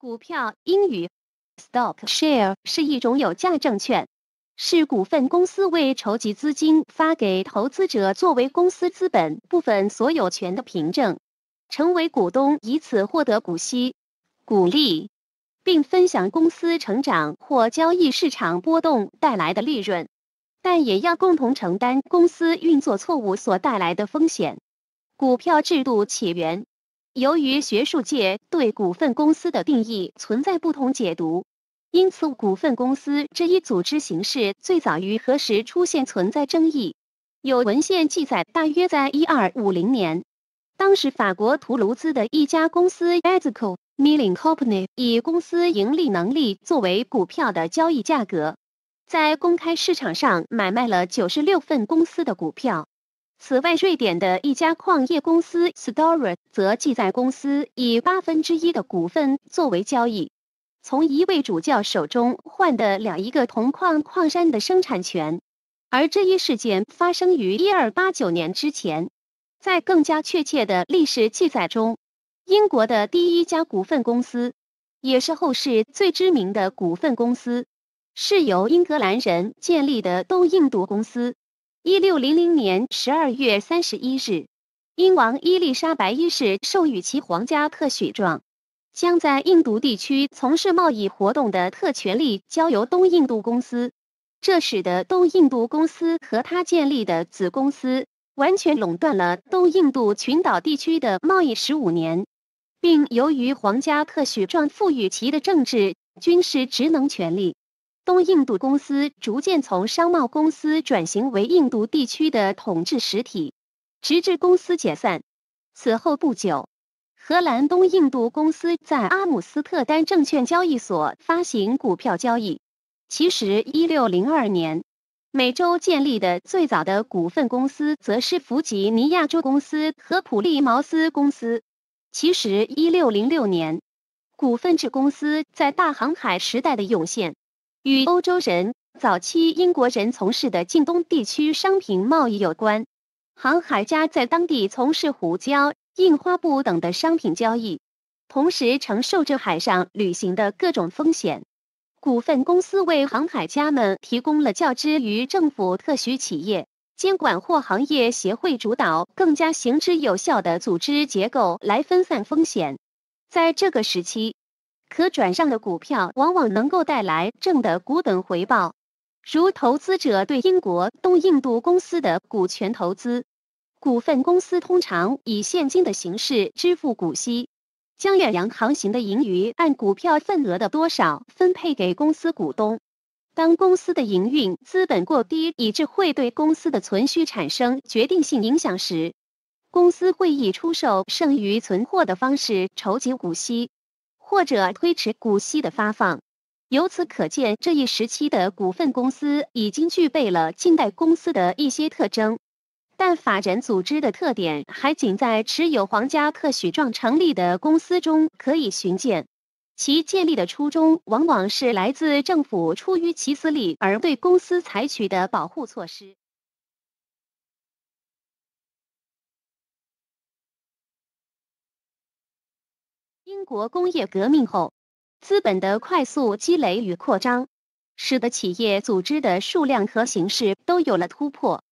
股票英语 stock share 是一种有价证券，是股份公司为筹集资金发给投资者作为公司资本部分所有权的凭证，成为股东，以此获得股息、股利，并分享公司成长或交易市场波动带来的利润，但也要共同承担公司运作错误所带来的风险。股票制度起源。由于学术界对股份公司的定义存在不同解读，因此股份公司这一组织形式最早于何时出现存在争议。有文献记载，大约在一二五零年，当时法国图卢兹的一家公司 e t a z c o Milling Company 以公司盈利能力作为股票的交易价格，在公开市场上买卖了九十六份公司的股票。此外，瑞典的一家矿业公司 s t o r e 则记载，公司以八分之一的股份作为交易，从一位主教手中换得了一个铜矿矿山的生产权。而这一事件发生于一二八九年之前。在更加确切的历史记载中，英国的第一家股份公司，也是后世最知名的股份公司，是由英格兰人建立的东印度公司。一六零零年十二月三十一日，英王伊丽莎白一世授予其皇家特许状，将在印度地区从事贸易活动的特权力交由东印度公司。这使得东印度公司和他建立的子公司完全垄断了东印度群岛地区的贸易十五年，并由于皇家特许状赋予其的政治、军事职能权利。东印度公司逐渐从商贸公司转型为印度地区的统治实体，直至公司解散。此后不久，荷兰东印度公司在阿姆斯特丹证券交易所发行股票交易。其实，一六零二年美洲建立的最早的股份公司则是弗吉尼亚州公司和普利茅斯公司。其实，一六零六年，股份制公司在大航海时代的涌现。与欧洲人、早期英国人从事的近东地区商品贸易有关，航海家在当地从事胡椒、印花布等的商品交易，同时承受着海上旅行的各种风险。股份公司为航海家们提供了较之于政府特许企业、监管或行业协会主导更加行之有效的组织结构来分散风险。在这个时期。可转让的股票往往能够带来正的股本回报，如投资者对英国东印度公司的股权投资。股份公司通常以现金的形式支付股息，将远洋航行的盈余按股票份额的多少分配给公司股东。当公司的营运资本过低以致会对公司的存续产生决定性影响时，公司会以出售剩余存货的方式筹集股息。或者推迟股息的发放。由此可见，这一时期的股份公司已经具备了近代公司的一些特征，但法人组织的特点还仅在持有皇家特许状成立的公司中可以寻见。其建立的初衷往往是来自政府出于其私利而对公司采取的保护措施。英国工业革命后，资本的快速积累与扩张，使得企业组织的数量和形式都有了突破。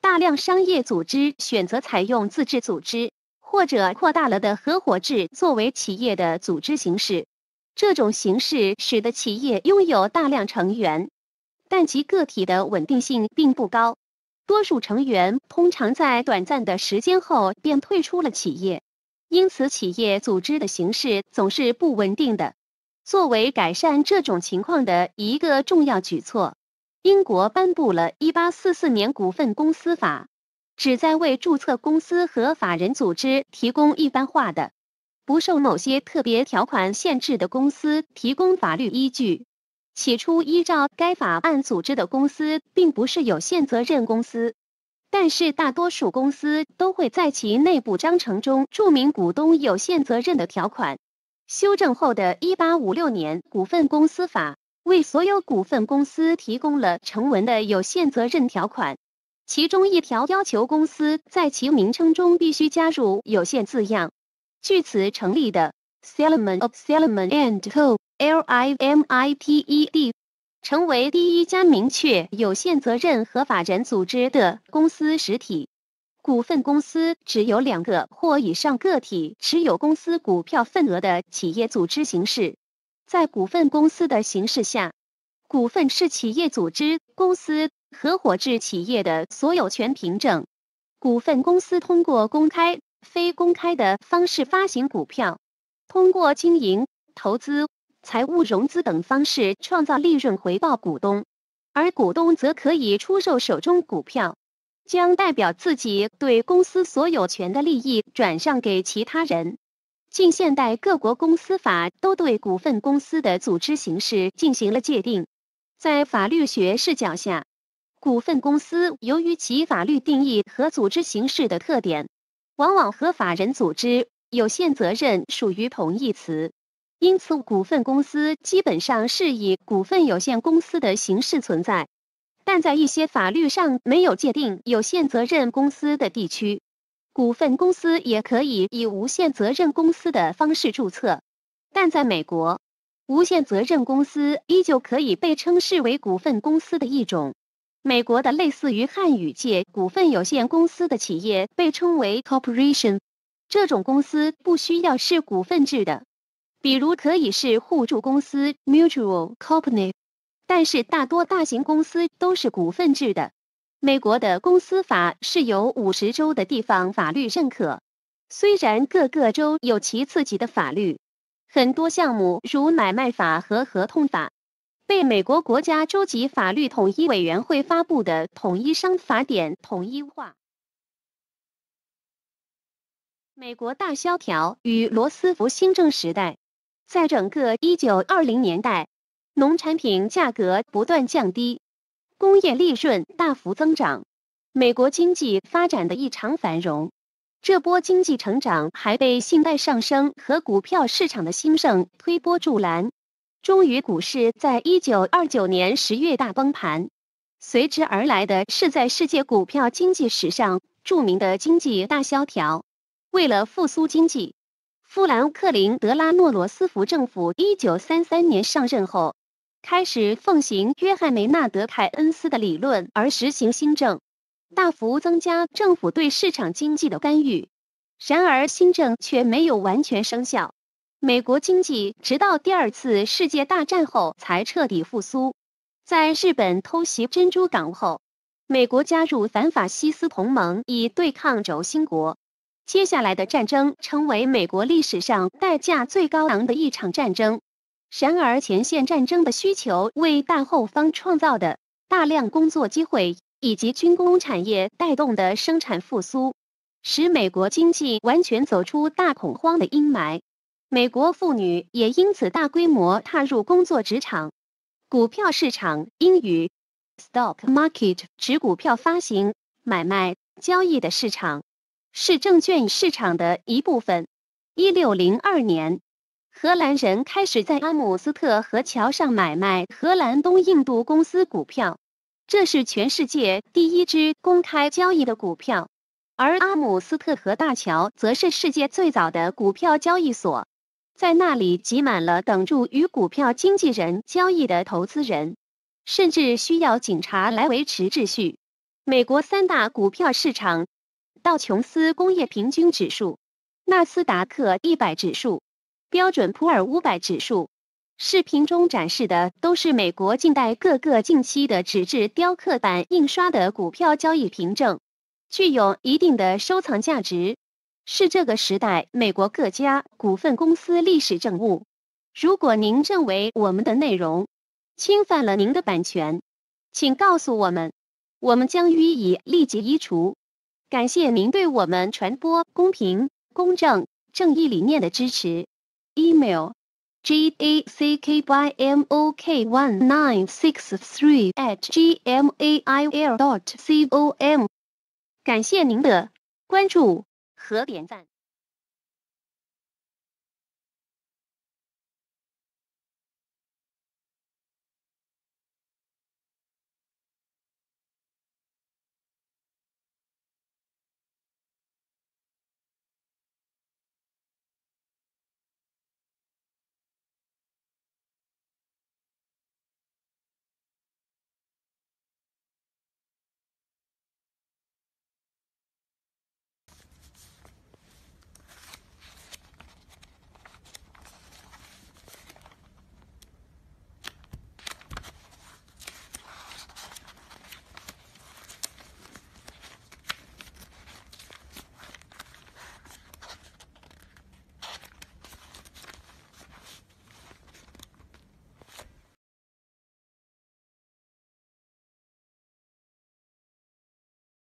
大量商业组织选择采用自治组织或者扩大了的合伙制作为企业的组织形式。这种形式使得企业拥有大量成员，但其个体的稳定性并不高。多数成员通常在短暂的时间后便退出了企业。因此，企业组织的形式总是不稳定的。作为改善这种情况的一个重要举措，英国颁布了1844年股份公司法，旨在为注册公司和法人组织提供一般化的、不受某些特别条款限制的公司提供法律依据。起初，依照该法案组织的公司并不是有限责任公司。但是大多数公司都会在其内部章程中注明股东有限责任的条款。修正后的1856年股份公司法为所有股份公司提供了成文的有限责任条款，其中一条要求公司在其名称中必须加入“有限”字样。据此成立的 Salomon of Salomon and Co. Ltd. I I M E 成为第一家明确有限责任合法人组织的公司实体。股份公司只有两个或以上个体持有公司股票份额的企业组织形式。在股份公司的形式下，股份是企业组织、公司、合伙制企业的所有权凭证。股份公司通过公开、非公开的方式发行股票，通过经营、投资。财务融资等方式创造利润回报股东，而股东则可以出售手中股票，将代表自己对公司所有权的利益转让给其他人。近现代各国公司法都对股份公司的组织形式进行了界定。在法律学视角下，股份公司由于其法律定义和组织形式的特点，往往和法人组织、有限责任属于同义词。因此，股份公司基本上是以股份有限公司的形式存在，但在一些法律上没有界定有限责任公司的地区，股份公司也可以以无限责任公司的方式注册。但在美国，无限责任公司依旧可以被称视为股份公司的一种。美国的类似于汉语界股份有限公司的企业被称为 corporation，这种公司不需要是股份制的。比如可以是互助公司 （mutual company），但是大多大型公司都是股份制的。美国的公司法是由五十州的地方法律认可，虽然各个州有其自己的法律，很多项目如买卖法和合同法被美国国家州级法律统一委员会发布的统一商法典统一化。美国大萧条与罗斯福新政时代。在整个1920年代，农产品价格不断降低，工业利润大幅增长，美国经济发展的异常繁荣。这波经济成长还被信贷上升和股票市场的兴盛推波助澜。终于，股市在1929年十月大崩盘，随之而来的是在世界股票经济史上著名的经济大萧条。为了复苏经济。富兰克林·德拉诺·罗斯福政府一九三三年上任后，开始奉行约翰·梅纳德·凯恩斯的理论而实行新政，大幅增加政府对市场经济的干预。然而，新政却没有完全生效，美国经济直到第二次世界大战后才彻底复苏。在日本偷袭珍珠港后，美国加入反法西斯同盟以对抗轴心国。接下来的战争成为美国历史上代价最高昂的一场战争。然而，前线战争的需求为大后方创造的大量工作机会，以及军工产业带动的生产复苏，使美国经济完全走出大恐慌的阴霾。美国妇女也因此大规模踏入工作职场。股票市场英语 （Stock Market） 指股票发行、买卖、交易的市场。是证券市场的一部分。一六零二年，荷兰人开始在阿姆斯特河桥上买卖荷兰东印度公司股票，这是全世界第一支公开交易的股票。而阿姆斯特河大桥则是世界最早的股票交易所，在那里挤满了等住与股票经纪人交易的投资人，甚至需要警察来维持秩序。美国三大股票市场。道琼斯工业平均指数、纳斯达克一百指数、标准普尔五百指数。视频中展示的都是美国近代各个近期的纸质雕刻版印刷的股票交易凭证，具有一定的收藏价值，是这个时代美国各家股份公司历史证物。如果您认为我们的内容侵犯了您的版权，请告诉我们，我们将予以立即移除。感谢您对我们传播公平、公正、正义理念的支持。Email: j a c k y m o k 1 9 6 3 g m a i l c o m 感谢您的关注和点赞。